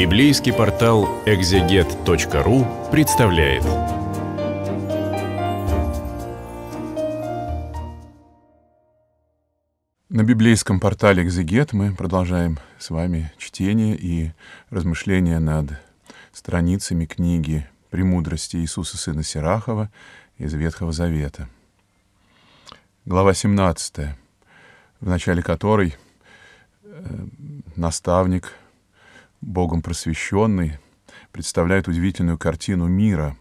Библейский портал экзегет.ру представляет. На библейском портале «Экзегет» мы продолжаем с вами чтение и размышления над страницами книги «Премудрости Иисуса Сына Сирахова» из Ветхого Завета. Глава 17, в начале которой э, наставник – Богом просвещенный, представляет удивительную картину мира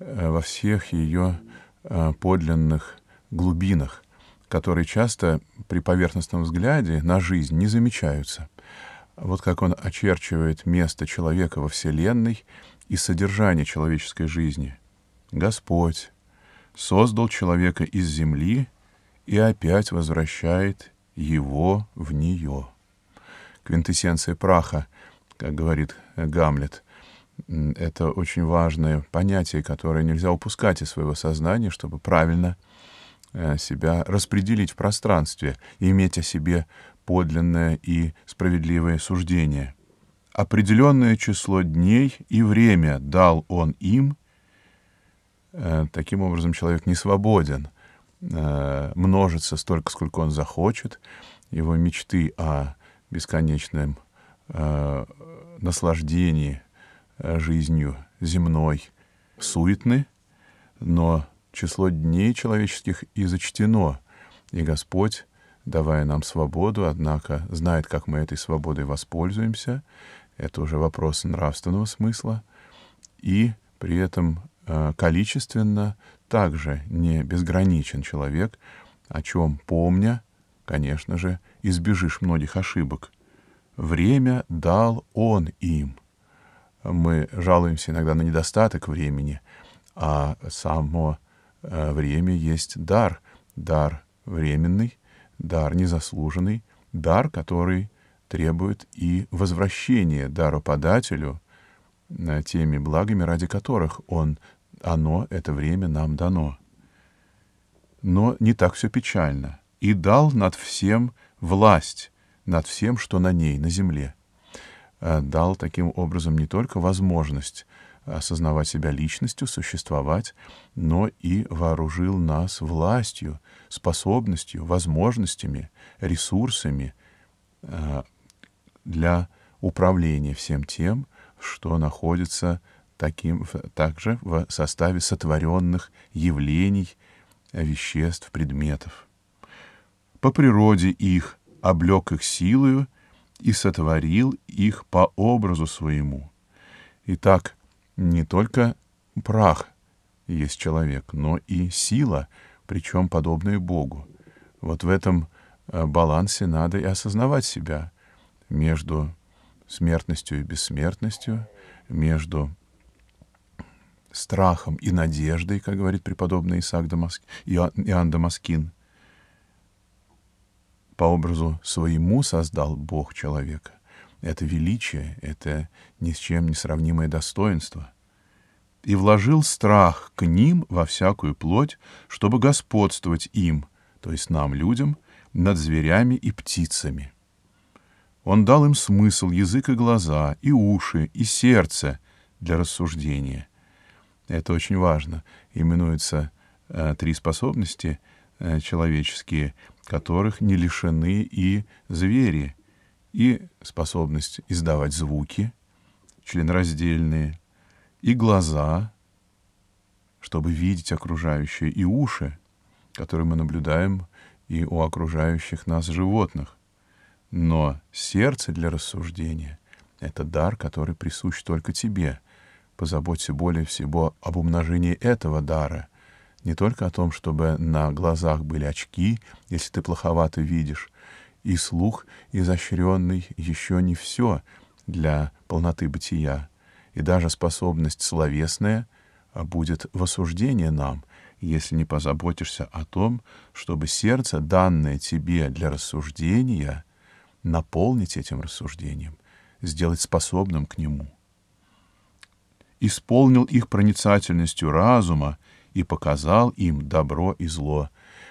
э, во всех ее э, подлинных глубинах, которые часто при поверхностном взгляде на жизнь не замечаются. Вот как он очерчивает место человека во Вселенной и содержание человеческой жизни. Господь создал человека из земли и опять возвращает его в нее. Квинтэссенция праха — как говорит э, Гамлет. Это очень важное понятие, которое нельзя упускать из своего сознания, чтобы правильно э, себя распределить в пространстве и иметь о себе подлинное и справедливое суждение. Определенное число дней и время дал он им. Э, таким образом, человек не свободен, множится столько, сколько он захочет. Его мечты о бесконечном наслаждении э, жизнью земной суетны, но число дней человеческих и зачтено, и Господь, давая нам свободу, однако знает, как мы этой свободой воспользуемся, это уже вопрос нравственного смысла, и при этом э, количественно также не безграничен человек, о чем, помня, конечно же, избежишь многих ошибок. Время дал Он им. Мы жалуемся иногда на недостаток времени, а само э, время есть дар. Дар временный, дар незаслуженный, дар, который требует и возвращения дароподателю э, теми благами, ради которых он, оно, это время нам дано. Но не так все печально. «И дал над всем власть, над всем, что на ней, на земле. Э, дал таким образом не только возможность осознавать себя личностью, существовать, но и вооружил нас властью, способностью, возможностями, ресурсами э, для управления всем тем, что находится таким, также в составе сотворенных явлений, веществ, предметов. По природе их облек их силою и сотворил их по образу своему. Итак, не только прах есть человек, но и сила, причем подобная Богу. Вот в этом э, балансе надо и осознавать себя между смертностью и бессмертностью, между страхом и надеждой, как говорит преподобный Исаак Дамаск... Иоанн Дамаскин, по образу своему создал Бог человека. Это величие, это ни с чем не сравнимое достоинство. И вложил страх к ним во всякую плоть, чтобы господствовать им, то есть нам, людям, над зверями и птицами. Он дал им смысл, язык и глаза, и уши, и сердце для рассуждения. Это очень важно. Именуются э, три способности э, человеческие — которых не лишены и звери, и способность издавать звуки, членраздельные, и глаза, чтобы видеть окружающее, и уши, которые мы наблюдаем и у окружающих нас животных. Но сердце для рассуждения — это дар, который присущ только тебе. Позаботься более всего об умножении этого дара — не только о том, чтобы на глазах были очки, если ты плоховато видишь, и слух изощренный еще не все для полноты бытия, и даже способность словесная а будет в осуждение нам, если не позаботишься о том, чтобы сердце, данное тебе для рассуждения, наполнить этим рассуждением, сделать способным к нему. Исполнил их проницательностью разума, и показал им добро и зло.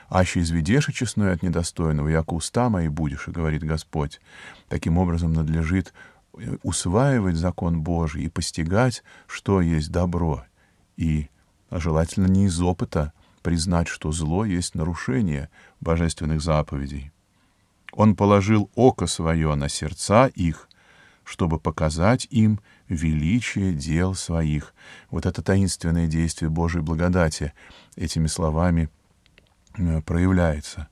Аще изведешь и честное от недостойного, яко уста мои будешь, и говорит Господь. Таким образом надлежит э, усваивать закон Божий и постигать, что есть добро, и желательно не из опыта признать, что зло есть нарушение божественных заповедей. Он положил око свое на сердца их — чтобы показать им величие дел своих. Вот это таинственное действие Божьей благодати этими словами э, проявляется.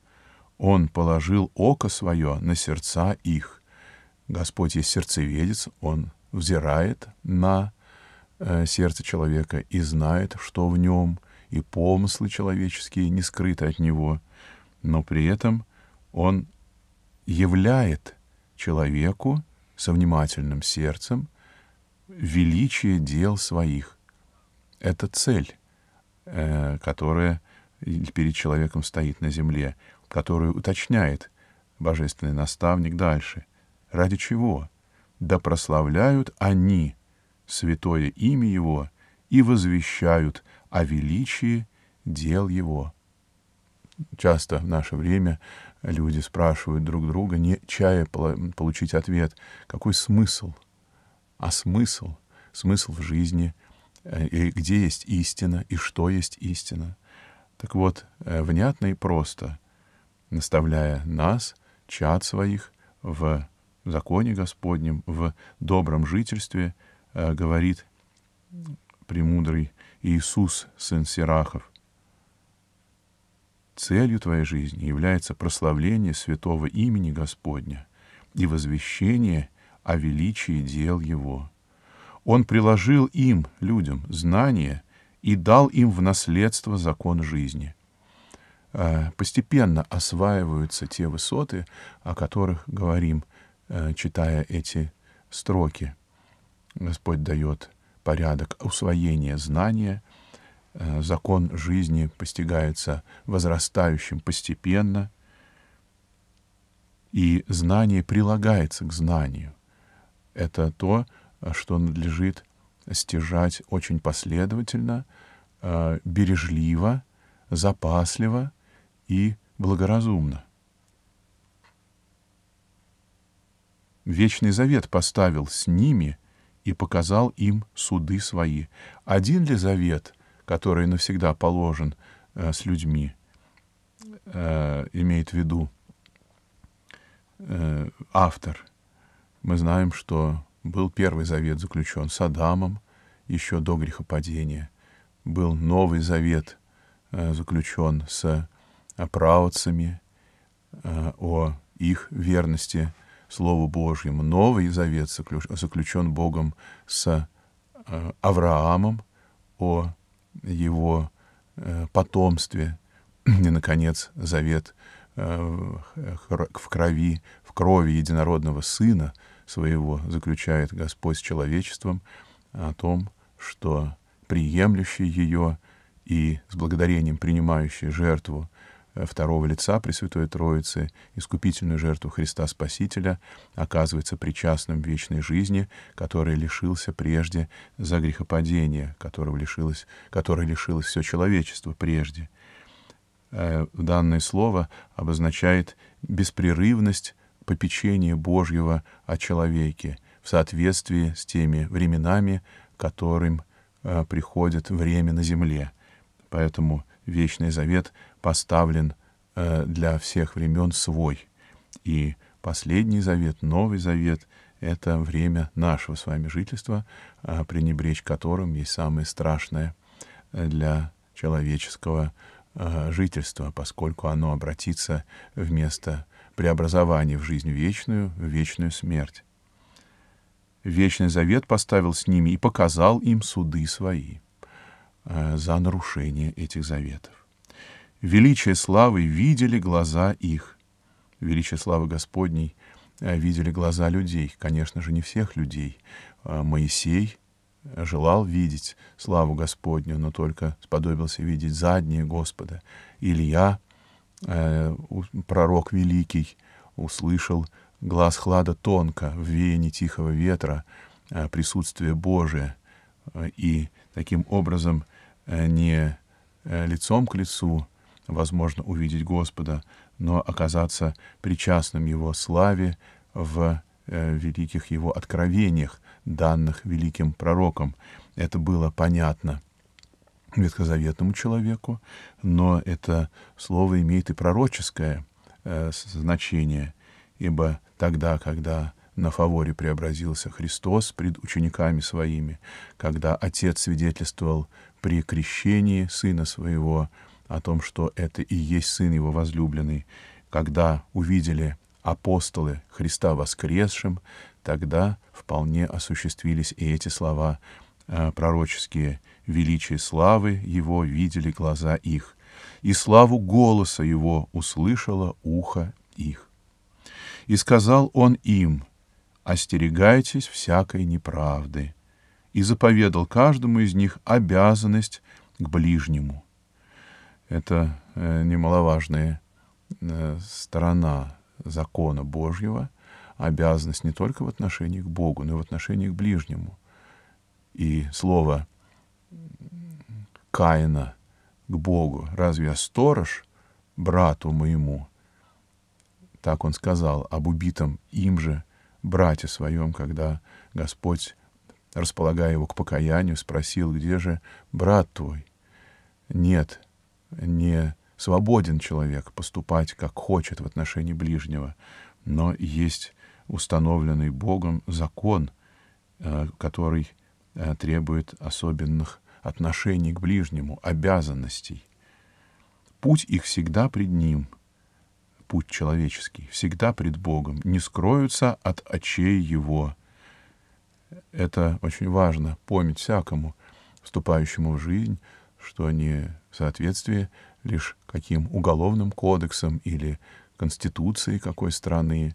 Он положил око свое на сердца их. Господь есть сердцеведец, Он взирает на э, сердце человека и знает, что в нем, и помыслы человеческие не скрыты от него, но при этом Он являет человеку со внимательным сердцем величие дел своих. Это цель, э, которая перед человеком стоит на земле, которую уточняет божественный наставник дальше. Ради чего? Да прославляют они святое имя Его и возвещают о величии дел Его. Часто в наше время люди спрашивают друг друга, не чая получить ответ, какой смысл, а смысл, смысл в жизни, э, и где есть истина, и что есть истина. Так вот, э, внятно и просто, наставляя нас, чад своих, в законе Господнем, в добром жительстве, э, говорит премудрый Иисус, сын Сирахов, Целью твоей жизни является прославление святого имени Господня и возвещение о величии дел Его. Он приложил им, людям, знания и дал им в наследство закон жизни. Э, постепенно осваиваются те высоты, о которых говорим, э, читая эти строки. Господь дает порядок усвоения знания — Э, закон жизни постигается возрастающим постепенно, и знание прилагается к знанию. Это то, что надлежит стяжать очень последовательно, э, бережливо, запасливо и благоразумно. Вечный Завет поставил с ними и показал им суды свои. Один ли Завет — который навсегда положен э, с людьми, э, имеет в виду э, автор. Мы знаем, что был первый завет заключен с Адамом еще до грехопадения, был новый завет заключен с правоцами о их верности Слову Божьему. Новый завет заключен Богом с Авраамом о его э, потомстве, и, наконец, завет э, в крови, в крови единородного Сына Своего заключает Господь с человечеством о том, что приемлющий ее и с благодарением принимающий жертву второго лица Пресвятой Троицы, искупительную жертву Христа Спасителя, оказывается причастным вечной жизни, которой лишился прежде за грехопадение, которого лишилось, которое лишилось все человечество прежде. Э, данное слово обозначает беспрерывность попечения Божьего о человеке в соответствии с теми временами, которым э, приходит время на земле — Поэтому Вечный Завет поставлен э, для всех времен свой. И последний завет, Новый Завет — это время нашего с вами жительства, э, пренебречь которым есть самое страшное э, для человеческого э, жительства, поскольку оно обратится вместо преобразования в жизнь вечную, в вечную смерть. Вечный завет поставил с ними и показал им суды свои. Э, за нарушение этих заветов. Величие славы видели глаза их. Величие славы Господней э, видели глаза людей. Конечно же, не всех людей. Э, Моисей желал видеть славу Господню, но только сподобился видеть задние Господа. Илья, пророк великий, услышал глаз хлада тонко в веянии тихого ветра, присутствие Божие, и таким образом Э, не э, лицом к лицу, возможно, увидеть Господа, но оказаться причастным Его славе в э, великих Его откровениях, данных великим пророком. Это было понятно ветхозаветному человеку, но это слово имеет и пророческое значение, ибо тогда, когда на фаворе преобразился Христос пред учениками своими, когда Отец свидетельствовал при крещении Сына Своего о том, что это и есть Сын Его возлюбленный, когда увидели апостолы Христа воскресшим, тогда вполне осуществились и эти слова э, пророческие «Величие славы Его видели глаза их, и славу голоса Его услышало ухо их». И сказал Он им — остерегайтесь всякой неправды, и заповедал каждому из них обязанность к ближнему. Это э, немаловажная э, сторона закона Божьего, обязанность не только в отношении к Богу, но и в отношении к ближнему. И слово Каина к Богу, разве я сторож брату моему? Так он сказал об убитом им же – брате своем, когда Господь, располагая его к покаянию, спросил, где же брат твой? Нет, не свободен человек поступать, как хочет в отношении ближнего, но есть установленный Богом закон, э, который э, требует особенных отношений к ближнему, обязанностей. Путь их всегда пред Ним — путь человеческий, всегда пред Богом, не скроются от очей его. Это очень важно помнить всякому, вступающему в жизнь, что не в соответствии лишь каким уголовным кодексом или конституцией какой страны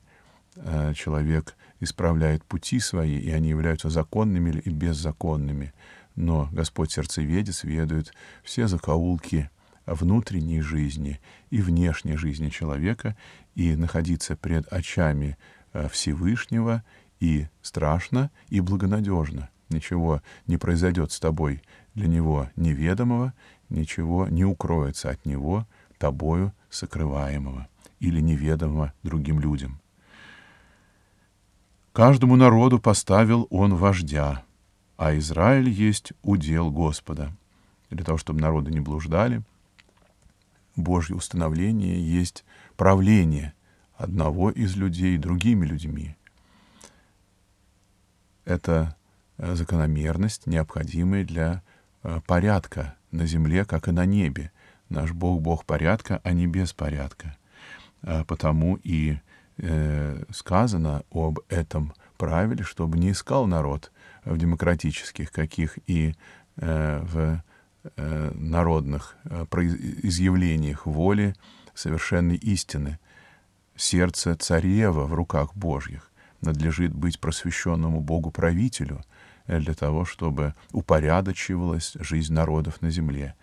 э, человек исправляет пути свои, и они являются законными или беззаконными. Но Господь сердцеведец ведает все закоулки внутренней жизни и внешней жизни человека и находиться пред очами э, Всевышнего и страшно, и благонадежно. Ничего не произойдет с тобой для него неведомого, ничего не укроется от него тобою сокрываемого или неведомого другим людям. Каждому народу поставил он вождя, а Израиль есть удел Господа. Для того, чтобы народы не блуждали — Божье установление есть правление одного из людей другими людьми. Это э, закономерность, необходимая для э, порядка на земле, как и на небе. Наш Бог — Бог порядка, а не беспорядка. Э, потому и сказано об этом правиле, чтобы не искал народ в демократических, каких и в Э, народных э, изъявлениях воли, совершенной истины. Сердце царева в руках Божьих надлежит быть просвещенному Богу-правителю э, для того, чтобы упорядочивалась жизнь народов на земле.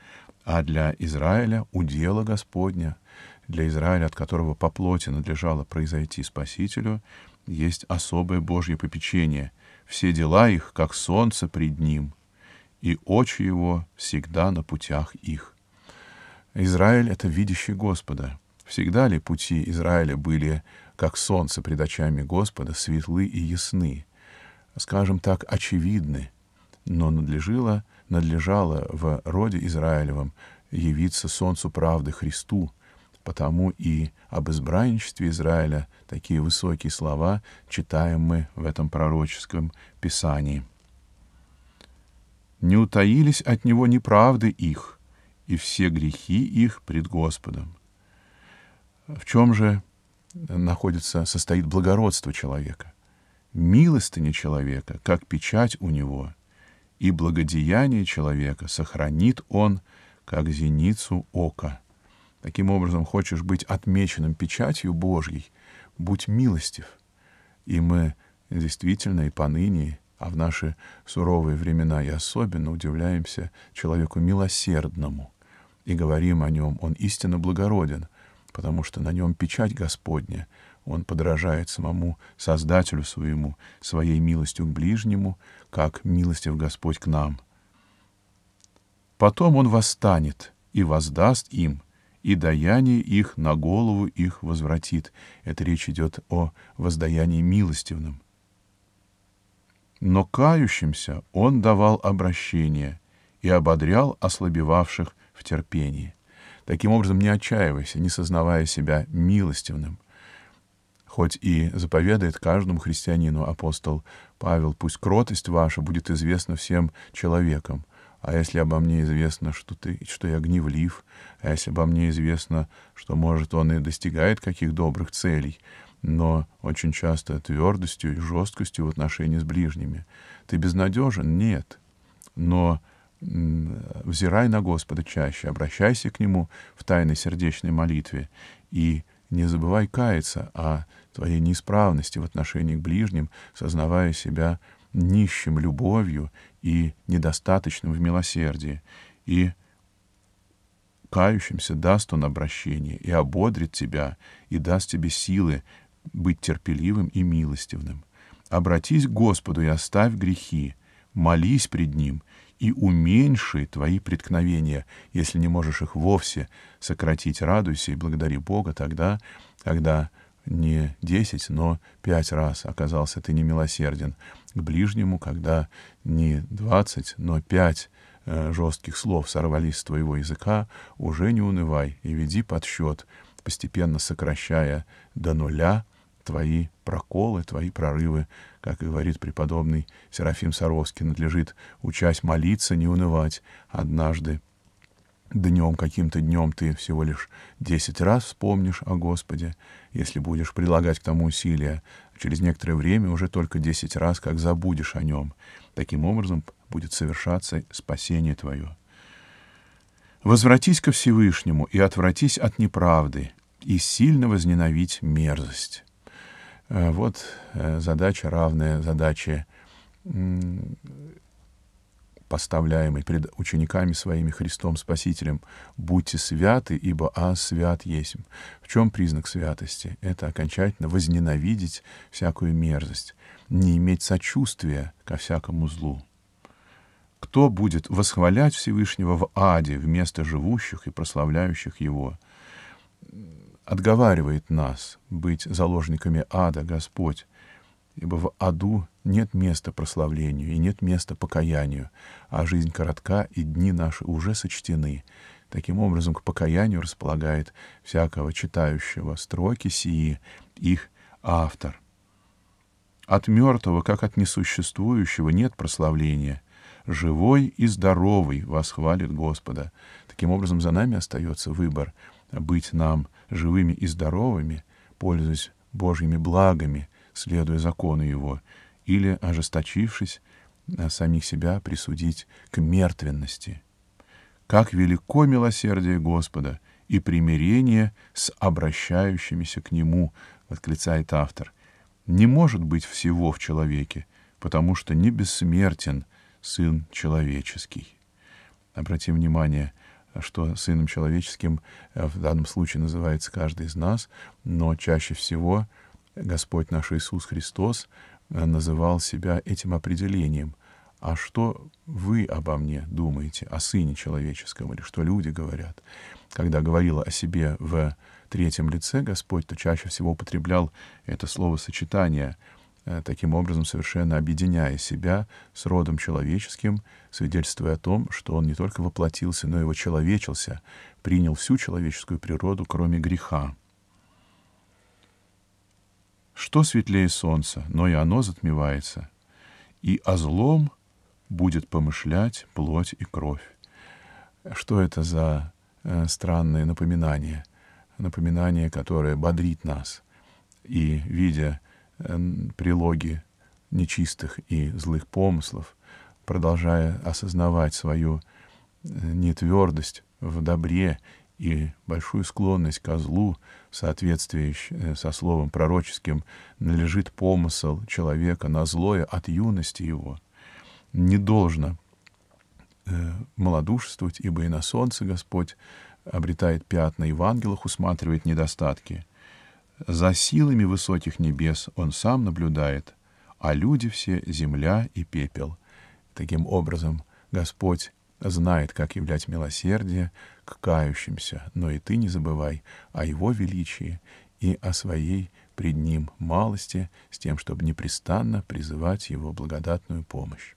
А для Израиля — удела Господня, для Израиля, от которого по плоти надлежало произойти Спасителю, есть особое Божье попечение. Все дела их, как солнце пред ним, и очи его всегда на путях их. Израиль — это видящий Господа. Всегда ли пути Израиля были, как солнце пред очами Господа, светлы и ясны, скажем так, очевидны, но надлежало, надлежало в роде Израилевом явиться солнцу правды Христу, потому и об избранничестве Израиля такие высокие слова читаем мы в этом пророческом писании не утаились от него неправды их и все грехи их пред Господом. В чем же находится, состоит благородство человека? Милостыня человека, как печать у него, и благодеяние человека сохранит он, как зеницу ока. Таким образом, хочешь быть отмеченным печатью Божьей, будь милостив. И мы действительно и поныне а в наши суровые времена и особенно удивляемся человеку милосердному и говорим о нем, он истинно благороден, потому что на нем печать Господня, он подражает самому Создателю своему, своей милостью к ближнему, как милостив Господь к нам. Потом он восстанет и воздаст им, и даяние их на голову их возвратит. это речь идет о воздаянии милостивным но кающимся он давал обращение и ободрял ослабевавших в терпении. Таким образом, не отчаивайся, не сознавая себя милостивным. Хоть и заповедает каждому христианину апостол Павел, пусть кротость ваша будет известна всем человекам. А если обо мне известно, что, ты, что я гневлив, а если обо мне известно, что, может, он и достигает каких добрых целей, но очень часто твердостью и жесткостью в отношении с ближними. Ты безнадежен? Нет. Но взирай на Господа чаще, обращайся к Нему в тайной сердечной молитве и не забывай каяться о твоей неисправности в отношении к ближним, сознавая себя нищим любовью и недостаточным в милосердии. И кающимся даст он обращение и ободрит тебя, и даст тебе силы быть терпеливым и милостивным. Обратись к Господу и оставь грехи, молись пред Ним, и уменьши твои преткновения, если не можешь их вовсе сократить. Радуйся и благодари Бога тогда, когда не десять, но пять раз оказался ты немилосерден к ближнему, когда не двадцать, но пять э, жестких слов сорвались с твоего языка, уже не унывай и веди подсчет, постепенно сокращая до нуля — твои проколы, твои прорывы, как и говорит преподобный Серафим Саровский, надлежит учась молиться, не унывать. Однажды днем, каким-то днем ты всего лишь десять раз вспомнишь о Господе, если будешь прилагать к тому усилия, через некоторое время уже только десять раз, как забудешь о нем. Таким образом будет совершаться спасение твое. Возвратись ко Всевышнему и отвратись от неправды, и сильно возненавидь мерзость. Э, вот э, задача, равная задаче, поставляемой перед учениками своими Христом Спасителем. «Будьте святы, ибо а свят есмь». В чем признак святости? Это окончательно возненавидеть всякую мерзость, не иметь сочувствия ко всякому злу. Кто будет восхвалять Всевышнего в аде вместо живущих и прославляющих его? отговаривает нас быть заложниками ада, Господь, ибо в аду нет места прославлению и нет места покаянию, а жизнь коротка, и дни наши уже сочтены. Таким образом, к покаянию располагает всякого читающего строки сии их автор. От мертвого, как от несуществующего, нет прославления. Живой и здоровый восхвалит Господа. Таким образом, за нами остается выбор — быть нам живыми и здоровыми, пользуясь Божьими благами, следуя закону Его, или, ожесточившись, э, самих себя присудить к мертвенности. Как велико милосердие Господа и примирение с обращающимися к Нему, отклицает автор. Не может быть всего в человеке, потому что не бессмертен Сын Человеческий. Обратим внимание — что Сыном Человеческим э, в данном случае называется каждый из нас, но чаще всего Господь наш Иисус Христос э, называл себя этим определением. А что вы обо мне думаете, о Сыне Человеческом, или что люди говорят? Когда говорила о себе в третьем лице Господь, то чаще всего употреблял это слово словосочетание — Э, таким образом совершенно объединяя себя с родом человеческим, свидетельствуя о том, что он не только воплотился, но и человечился, принял всю человеческую природу, кроме греха. Что светлее солнца, но и оно затмевается, и о злом будет помышлять плоть и кровь. Что это за э, странное напоминание? Напоминание, которое бодрит нас. И, видя прилоги нечистых и злых помыслов, продолжая осознавать свою э, нетвердость в добре и большую склонность ко злу в соответствии э, со словом пророческим належит помысл человека на злое от юности его. Не должно э, малодушествовать, ибо и на солнце Господь обретает пятна, и в ангелах усматривает недостатки. За силами высоких небес он сам наблюдает, а люди все — земля и пепел. Таким образом, Господь знает, как являть милосердие к кающимся, но и ты не забывай о его величии и о своей пред ним малости, с тем, чтобы непрестанно призывать его благодатную помощь.